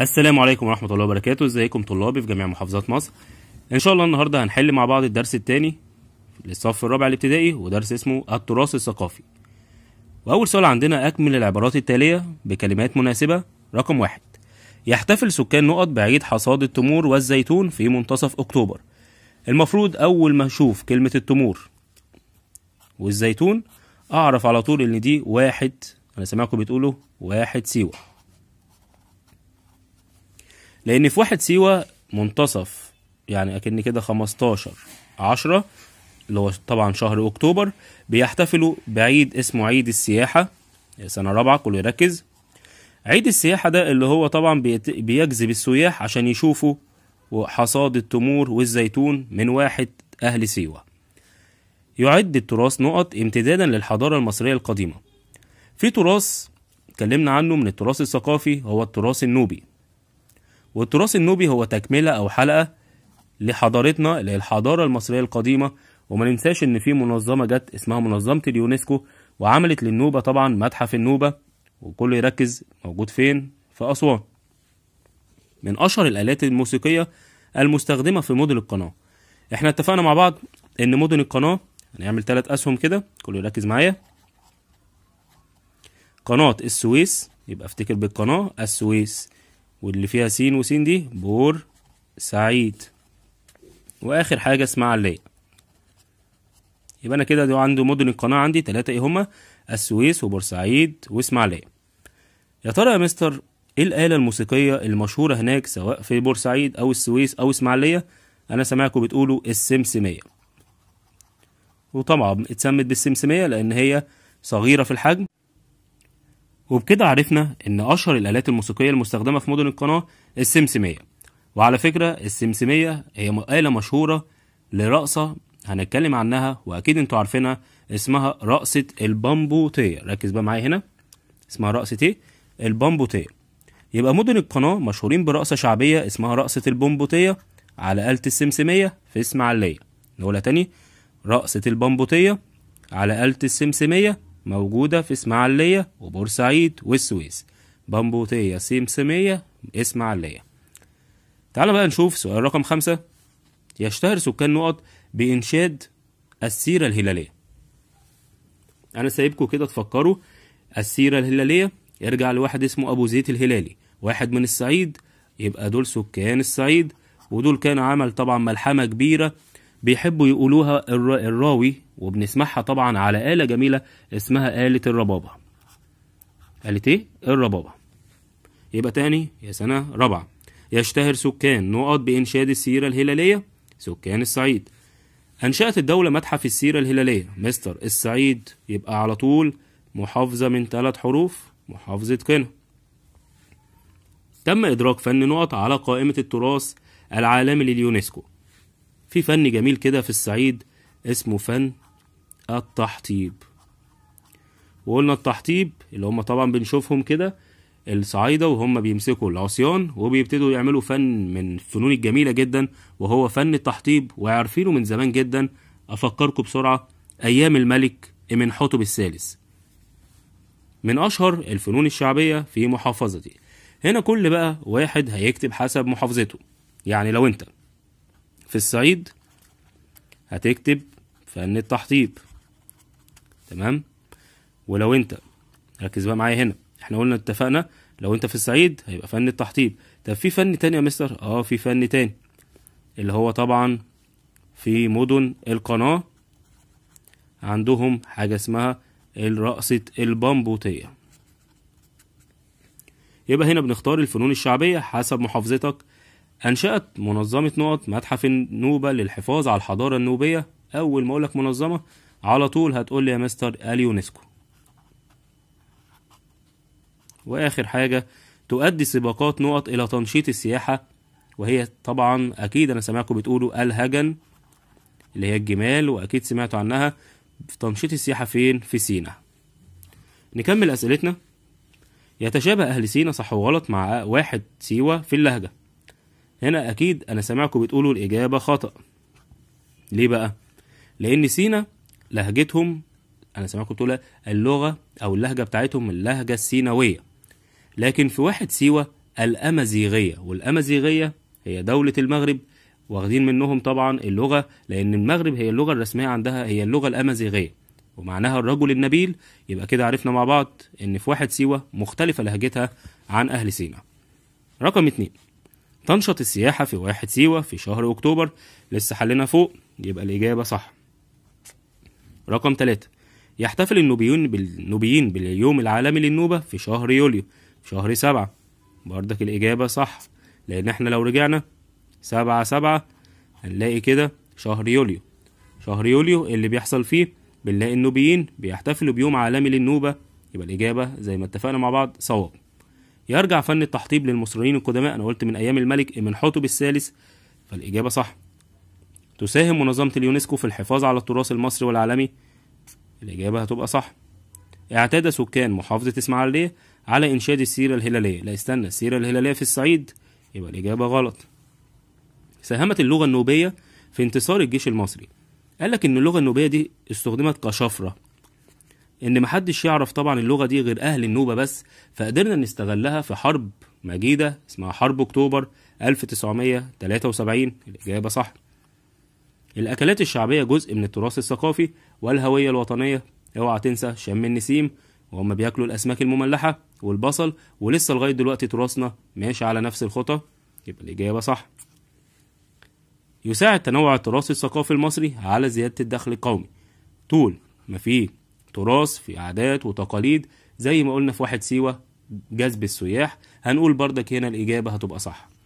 السلام عليكم ورحمة الله وبركاته ازيكم طلابي في جميع محافظات مصر ان شاء الله النهاردة هنحل مع بعض الدرس الثاني للصف الرابع الابتدائي ودرس اسمه التراث الثقافي واول سؤال عندنا اكمل العبارات التالية بكلمات مناسبة رقم واحد يحتفل سكان نقط بعيد حصاد التمور والزيتون في منتصف اكتوبر المفروض اول ما اشوف كلمة التمور والزيتون اعرف على طول ان دي واحد انا سمعكم بتقولوا واحد سيوه لان في واحد سيوه منتصف يعني اكن كده 15 10 اللي هو طبعا شهر اكتوبر بيحتفلوا بعيد اسمه عيد السياحه سنه رابعه كله يركز عيد السياحه ده اللي هو طبعا بيجذب السياح عشان يشوفوا حصاد التمور والزيتون من واحد اهل سيوه يعد التراث نقط امتدادا للحضاره المصريه القديمه في تراث اتكلمنا عنه من التراث الثقافي هو التراث النوبي والتراث النوبي هو تكملة أو حلقة لحضارتنا اللي هي الحضارة المصرية القديمة وما ننساش إن في منظمة جت اسمها منظمة اليونسكو وعملت للنوبة طبعا متحف النوبة وكل يركز موجود فين في أسوان من أشهر الآلات الموسيقية المستخدمة في مدن القناة احنا اتفقنا مع بعض ان مدن القناة هنعمل تلات اسهم كده كله يركز معايا قناة السويس يبقى افتكر بالقناة السويس واللي فيها سين وسين دي بور سعيد واخر حاجه اسماعيليه يبقى انا كده ده عنده مدن القناه عندي ثلاثه ايه هما السويس وبورسعيد واسماعيليه يا ترى يا مستر ايه الاله الموسيقيه المشهوره هناك سواء في بورسعيد او السويس او اسماعيليه انا سامعكم بتقولوا السمسميه وطبعا اتسمت بالسمسميه لان هي صغيره في الحجم وبكده عرفنا ان اشهر الالات الموسيقيه المستخدمه في مدن القناه السمسميه وعلى فكره السمسميه هي آلة مشهوره لرقصه هنتكلم عنها واكيد انتوا عارفينها اسمها رقصه البامبوتيه ركز بقى معايا هنا اسمها رقصه ايه البامبوتيه يبقى مدن القناه مشهورين برقصه شعبيه اسمها رقصه البامبوتيه على آلة السمسميه في اسماعيليه نقولها تاني رقصه البامبوتيه على آلة السمسميه موجودة في إسماعيلية وبورسعيد والسويس بامبوتية سمسمية إسماعيلية تعال بقى نشوف سؤال رقم خمسة يشتهر سكان نقط بإنشاد السيرة الهلالية أنا سايبكم كده تفكروا السيرة الهلالية يرجع لواحد اسمه أبو زيد الهلالي واحد من الصعيد يبقى دول سكان الصعيد ودول كان عمل طبعا ملحمة كبيرة بيحبوا يقولوها الراوي وبنسمعها طبعا على آلة جميلة اسمها آلة الربابة آلة ايه؟ الربابة يبقى تاني يا سنة رابعة يشتهر سكان نقط بإنشاد السيرة الهلالية سكان الصعيد أنشأت الدولة متحف السيرة الهلالية مستر الصعيد يبقى على طول محافظة من ثلاث حروف محافظة قنا تم إدراك فن نقط على قائمة التراث العالمي لليونسكو في فن جميل كده في الصعيد اسمه فن التحطيب وقلنا التحطيب اللي هم طبعا بنشوفهم كده الصعايدة وهم بيمسكوا العصيان وبيبتدوا يعملوا فن من الفنون الجميلة جدا وهو فن التحطيب وعارفينه من زمان جدا أفكركم بسرعة أيام الملك حطب الثالث من أشهر الفنون الشعبية في محافظتي هنا كل بقى واحد هيكتب حسب محافظته يعني لو أنت في الصعيد هتكتب فن التحطيب تمام ولو انت ركز بقى معايا هنا احنا قلنا اتفقنا لو انت في الصعيد هيبقى فن التحطيب طب في فن تاني يا مستر اه في فن تاني اللي هو طبعا في مدن القناة عندهم حاجة اسمها الرقصة البامبوتية يبقى هنا بنختار الفنون الشعبية حسب محافظتك أنشأت منظمة نقط متحف النوبة للحفاظ على الحضارة النوبية أول ما أقولك منظمة على طول هتقول لي يا مستر اليونسكو وآخر حاجة تؤدي سباقات نقط إلى تنشيط السياحة وهي طبعا أكيد أنا سمعكم بتقولوا الهجن اللي هي الجمال وأكيد سمعتوا عنها في تنشيط السياحة فين؟ في سينا نكمل أسئلتنا يتشابه أهل سينا صح وغلط مع واحد سيوة في اللهجة هنا أكيد أنا سامعكم بتقولوا الإجابة خطأ ليه بقى؟ لأن سينا لهجتهم أنا سامعكم بتقولها اللغة أو اللهجة بتاعتهم اللهجة السيناوية لكن في واحد سيوة الأمازيغية والأمازيغية هي دولة المغرب واخدين منهم طبعا اللغة لأن المغرب هي اللغة الرسمية عندها هي اللغة الأمازيغية ومعناها الرجل النبيل يبقى كده عرفنا مع بعض إن في واحد سيوة مختلفة لهجتها عن أهل سينا رقم اتنين تنشط السياحة في واحد سيوة في شهر أكتوبر لسه حلنا فوق يبقى الإجابة صح رقم 3 يحتفل النوبيون بالنوبيين باليوم العالمي للنوبة في شهر يوليو في شهر سبعة بردك الإجابة صح لأن احنا لو رجعنا سبعة سبعة هنلاقي كده شهر يوليو شهر يوليو اللي بيحصل فيه بنلاقي النوبيين بيحتفلوا بيوم عالمي للنوبة يبقى الإجابة زي ما اتفقنا مع بعض صواب يرجع فن التحطيب للمصريين القدماء أنا قلت من أيام الملك من حطب الثالث فالإجابة صح تساهم منظمة اليونسكو في الحفاظ على التراث المصري والعالمي الإجابة هتبقى صح اعتاد سكان محافظة إسماعيلية على إنشاد السيرة الهلالية لا استنى السيرة الهلالية في الصعيد يبقى الإجابة غلط ساهمت اللغة النوبية في انتصار الجيش المصري قال لك إن اللغة النوبية دي استخدمت كشفرة ان محدش يعرف طبعا اللغه دي غير اهل النوبه بس فقدرنا نستغلها في حرب مجيده اسمها حرب اكتوبر 1973 الاجابه صح الاكلات الشعبيه جزء من التراث الثقافي والهويه الوطنيه اوعى تنسى شم النسيم وهم بياكلوا الاسماك المملحه والبصل ولسه لغايه دلوقتي تراثنا ماشي على نفس الخطى يبقى الاجابه صح يساعد تنوع التراث الثقافي المصري على زياده الدخل القومي طول ما في تراث في عادات وتقاليد زي ما قلنا في واحد سيوة جذب السياح هنقول بردك هنا الإجابة هتبقى صح